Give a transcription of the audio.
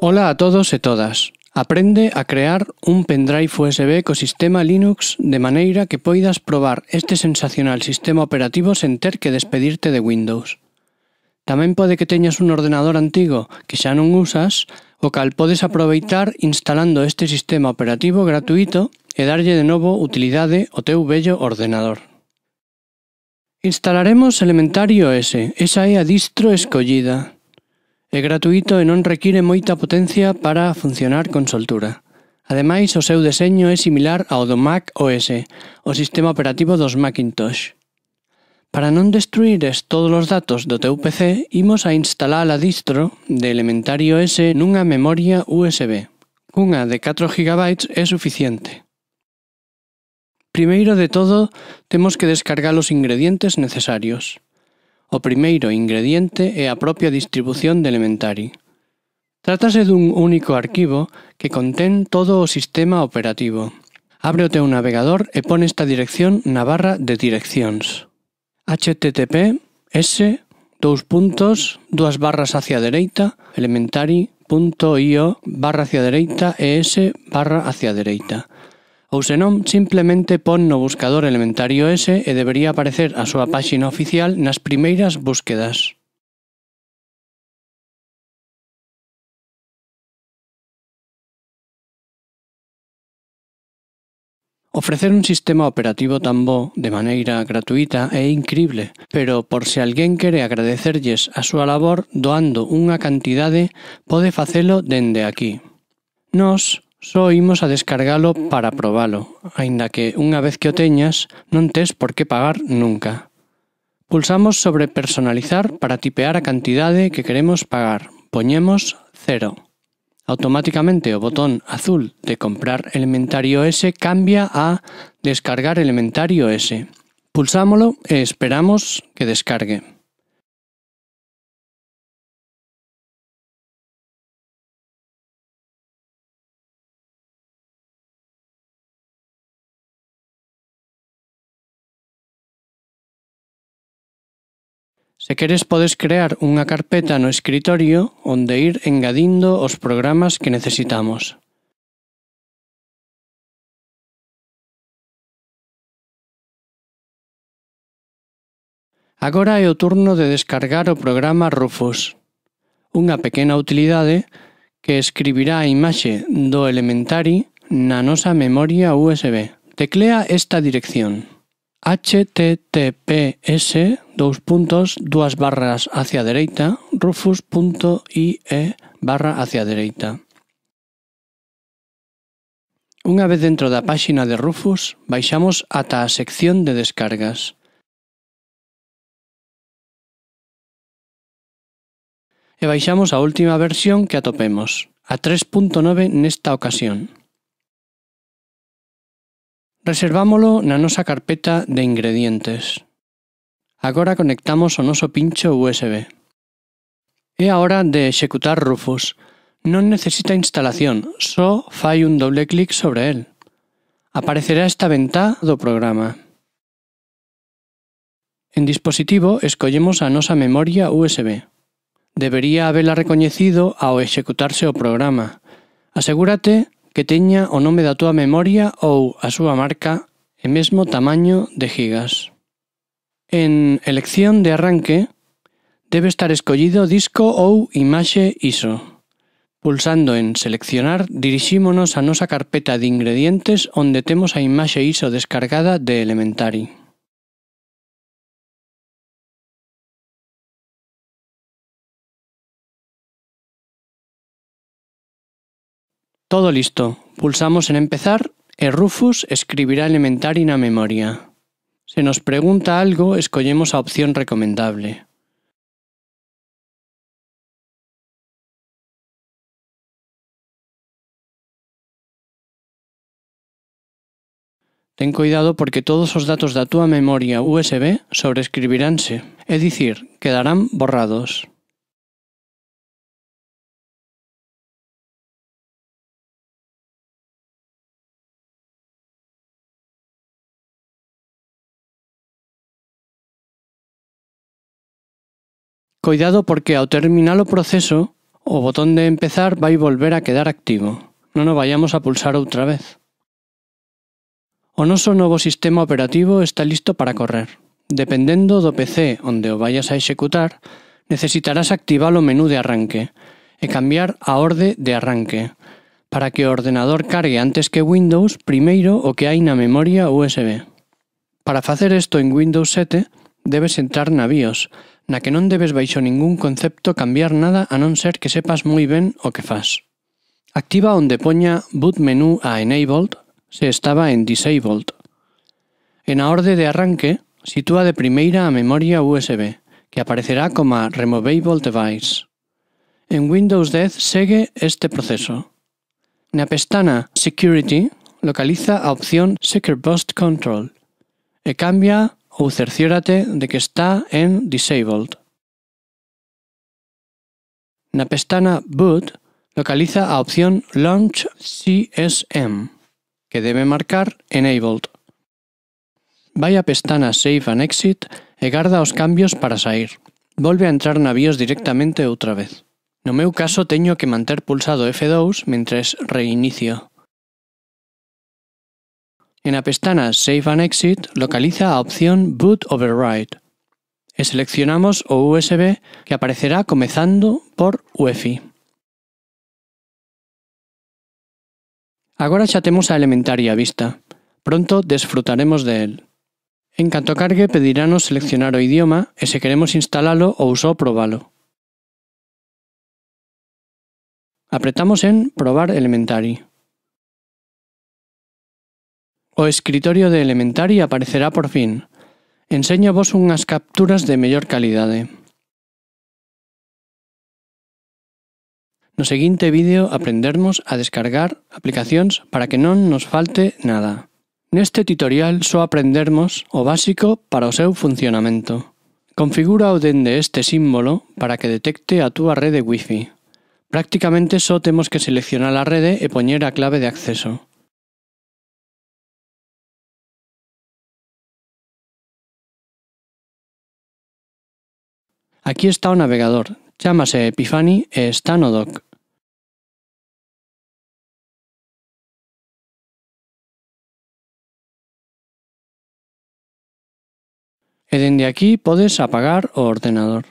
Ola a todos e todas. Aprende a crear un pendrive USB ecosistema Linux de maneira que poidas probar este sensacional sistema operativo sen ter que despedirte de Windows. Tamén pode que teñas un ordenador antigo que xa non usas, o cal podes aproveitar instalando este sistema operativo gratuito e darlle de novo utilidade ao teu vello ordenador. Instalaremos Elementary OS, esa é a distro escollida. É gratuito e non require moita potencia para funcionar con soltura. Ademais, o seu deseño é similar ao do Mac OS, o sistema operativo dos Macintosh. Para non destruires todos os datos do teu PC, imos a instalar a distro de Elementario S nunha memoria USB. Unha de 4 GB é suficiente. Primeiro de todo, temos que descargar os ingredientes necesarios. O primeiro ingrediente é a propia distribución de Elementary. Trátase dun único arquivo que contén todo o sistema operativo. Abre o teu navegador e pon esta dirección na barra de direccións http s dous puntos, dúas barras hacia a dereita, elementary.io barra hacia a dereita e s barra hacia a dereita. Ou senón, simplemente pon no buscador elementario S e debería aparecer a súa páxina oficial nas primeiras búsquedas. Ofrecer un sistema operativo tan bo de maneira gratuita é increíble, pero por se alguén quere agradecerlles a súa labor doando unha cantidade, pode facelo dende aquí. Nos só imos a descargalo para probalo, aínda que unha vez que o teñas non tes por que pagar nunca. Pulsamos sobre personalizar para tipear a cantidade que queremos pagar. Poñemos 0. Automáticamente el botón azul de comprar elementario S cambia a descargar elementario S. Pulsámoslo y e esperamos que descargue. Se queres podes crear unha carpeta no escritorio onde ir engadindo os programas que necesitamos. Agora é o turno de descargar o programa Rufus, unha pequena utilidade que escribirá a imaxe do Elementary na nosa memoria USB. Teclea esta dirección https dous puntos dúas barras hacia a dereita rufus.ie barra hacia a dereita Unha vez dentro da páxina de Rufus, baixamos ata a sección de descargas. E baixamos a última versión que atopemos, a 3.9 nesta ocasión. Reservámolo na nosa carpeta de ingredientes. Agora conectamos o noso pincho USB. É a hora de executar Rufus. Non necesita instalación, só fai un doble clic sobre el. Aparecerá esta ventá do programa. En dispositivo escollemos a nosa memoria USB. Debería haberla recoñecido ao executarse o programa. Asegúrate que teña o nome da túa memoria ou a súa marca e mesmo tamaño de gigas. En elección de arranque, debe estar escollido disco ou imaxe ISO. Pulsando en Seleccionar, dirixímonos a nosa carpeta de ingredientes onde temos a imaxe ISO descargada de Elementary. Todo listo, pulsamos en empezar e Rufus escribirá elementary na memoria. Se nos pregunta algo, escollemos a opción recomendable. Ten cuidado porque todos os datos da túa memoria USB sobreescribiránse, é dicir, quedarán borrados. Coidado porque ao terminar o proceso, o botón de empezar vai volver a quedar activo. Non o vayamos a pulsar outra vez. O noso novo sistema operativo está listo para correr. Dependendo do PC onde o vayas a executar, necesitarás activar o menú de arranque e cambiar a orde de arranque para que o ordenador cargue antes que Windows primeiro o que hai na memoria USB. Para facer isto en Windows 7, debes entrar na BIOS, na que non debes baixo ningún concepto cambiar nada a non ser que sepas moi ben o que fas. Activa onde poña boot menu a enabled se estaba en disabled. En a orde de arranque, sitúa de primeira a memoria USB, que aparecerá como Removable Device. En Windows 10 segue este proceso. Na pestana Security, localiza a opción Secure Boost Control e cambia o cerciórate de que está en Disabled. la pestaña Boot localiza a opción Launch CSM, que debe marcar Enabled. Vaya pestana Save and Exit e guarda los cambios para salir. Vuelve a entrar navíos directamente otra vez. No meu caso tengo que mantener pulsado F2 mientras reinicio. En la pestaña Save and Exit localiza a opción Boot Override. seleccionamos o USB que aparecerá comenzando por UEFI. chatemos a tenemos a vista. Pronto disfrutaremos de él. En canto cargue pedirános seleccionar o idioma y si queremos instalarlo o usó probarlo. Apretamos en Probar Elementary. O escritorio de Elementary aparecerá por fin. Enseño vos unhas capturas de mellor calidade. No seguinte vídeo aprendermos a descargar aplicacións para que non nos falte nada. Neste tutorial só aprendermos o básico para o seu funcionamento. Configura o dende este símbolo para que detecte a túa rede Wi-Fi. Prácticamente só temos que seleccionar a rede e poñer a clave de acceso. Aquí está un navegador, Llámase Epifani e está no aquí puedes apagar o ordenador.